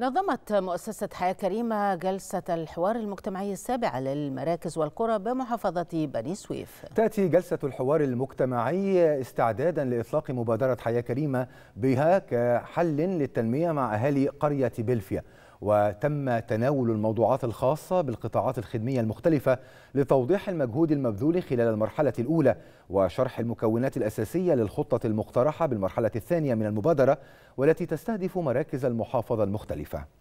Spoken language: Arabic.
نظمت مؤسسة حياة كريمة جلسة الحوار المجتمعي السابعة للمراكز والقرى بمحافظة بني سويف تأتي جلسة الحوار المجتمعي استعدادا لإطلاق مبادرة حياة كريمة بها كحل للتنمية مع أهالي قرية بلفيا وتم تناول الموضوعات الخاصة بالقطاعات الخدمية المختلفة لتوضيح المجهود المبذول خلال المرحلة الأولى وشرح المكونات الأساسية للخطة المقترحة بالمرحلة الثانية من المبادرة والتي تستهدف مراكز المحافظة المختلفة